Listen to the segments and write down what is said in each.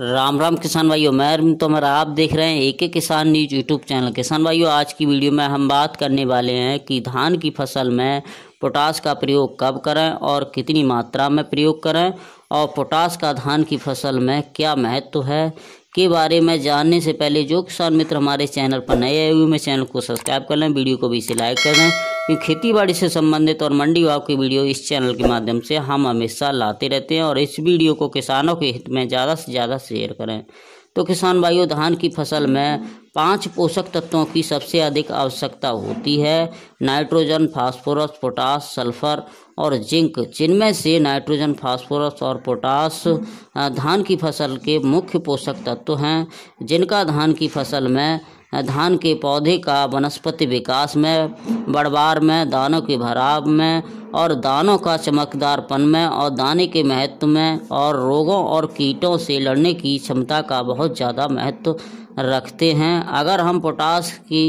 राम राम किसान भाइयों मैं अरविंद तोमर आप देख रहे हैं एक एक किसान न्यूज यूट्यूब चैनल किसान भाइयों आज की वीडियो में हम बात करने वाले हैं कि धान की फसल में पोटास का प्रयोग कब करें और कितनी मात्रा में प्रयोग करें और पोटास का धान की फसल में क्या महत्व है के बारे में जानने से पहले जो किसान मित्र हमारे चैनल पर नए आए हुए हैं चैनल को सब्सक्राइब कर लें वीडियो को भी इसे लाइक कर दें क्योंकि खेती बाड़ी से संबंधित और मंडी भाव की वीडियो इस चैनल के माध्यम से हम हमेशा लाते रहते हैं और इस वीडियो को किसानों के हित में ज़्यादा से ज़्यादा शेयर करें तो किसान भाइयों धान की फसल में पांच पोषक तत्वों की सबसे अधिक आवश्यकता होती है नाइट्रोजन फास्फोरस पोटास सल्फर और जिंक जिनमें से नाइट्रोजन फास्फोरस और पोटास धान की फसल के मुख्य पोषक तत्व हैं जिनका धान की फसल में धान के पौधे का वनस्पति विकास में बढ़वार में दानों के भराव में और दानों का चमकदारपन में और दाने के महत्व में और रोगों और कीटों से लड़ने की क्षमता का बहुत ज़्यादा महत्व रखते हैं अगर हम पोटास की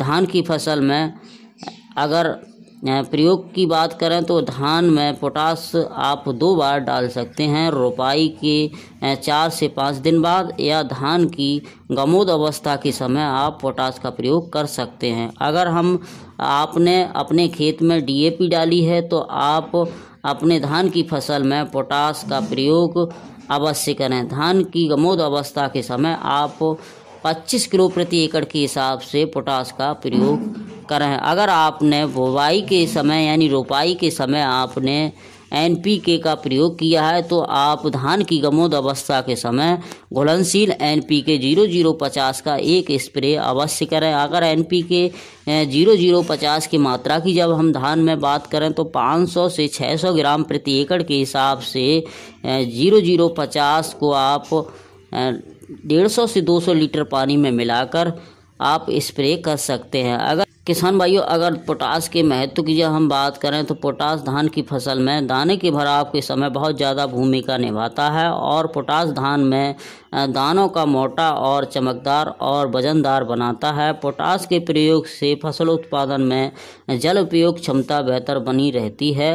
धान की फसल में अगर प्रयोग की बात करें तो धान में पोटास आप दो बार डाल सकते हैं रोपाई के चार से पाँच दिन बाद या धान की गमोद अवस्था के समय आप पोटास का प्रयोग कर सकते हैं अगर हम आपने अपने खेत में डीएपी डाली है तो आप अपने धान की फसल में पोटास का प्रयोग अवश्य करें धान की गमोद अवस्था के समय आप 25 किलो प्रति एकड़ के हिसाब से पोटास का प्रयोग करें अगर आपने बुवाई के समय यानी रोपाई के समय आपने एन पी के का प्रयोग किया है तो आप धान की गमोद अवस्था के समय घुलनशील N P K zero zero पचास का एक स्प्रे अवश्य करें अगर N P K zero zero पचास की मात्रा की जब हम धान में बात करें तो 500 से 600 ग्राम प्रति एकड़ के हिसाब से जीरो जीरो पचास को आप डेढ़ सौ से 200 लीटर पानी में मिलाकर आप स्प्रे कर सकते हैं अगर किसान भाइयों अगर पोटास के महत्व की जब हम बात करें तो पोटास धान की फसल में दाने के भराव के समय बहुत ज़्यादा भूमिका निभाता है और पोटास धान में दानों का मोटा और चमकदार और वजनदार बनाता है पोटास के प्रयोग से फसल उत्पादन में जल उपयोग क्षमता बेहतर बनी रहती है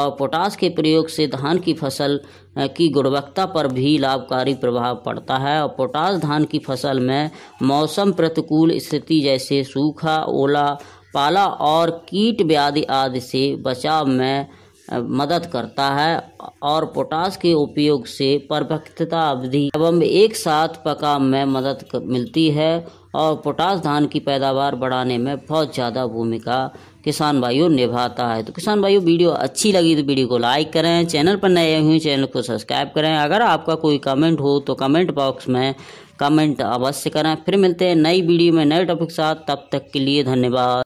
और पोटास के प्रयोग से धान की फसल की गुणवत्ता पर भी लाभकारी प्रभाव पड़ता है और पोटास धान की फसल में मौसम प्रतिकूल स्थिति जैसे सूखा ओला पाला और कीट व्याधि आदि से बचाव में मदद करता है और पोटास के उपयोग से परिपक्वता अवधि एवं एक साथ पका में मदद मिलती है और पोटास धान की पैदावार बढ़ाने में बहुत ज़्यादा भूमिका किसान भाइयों निभाता है तो किसान भाइयों वीडियो अच्छी लगी तो वीडियो को लाइक करें चैनल पर नए हुए चैनल को सब्सक्राइब करें अगर आपका कोई कमेंट हो तो कमेंट बॉक्स में कमेंट अवश्य करें फिर मिलते हैं नई वीडियो में नए टॉपिक के साथ तब तक के लिए धन्यवाद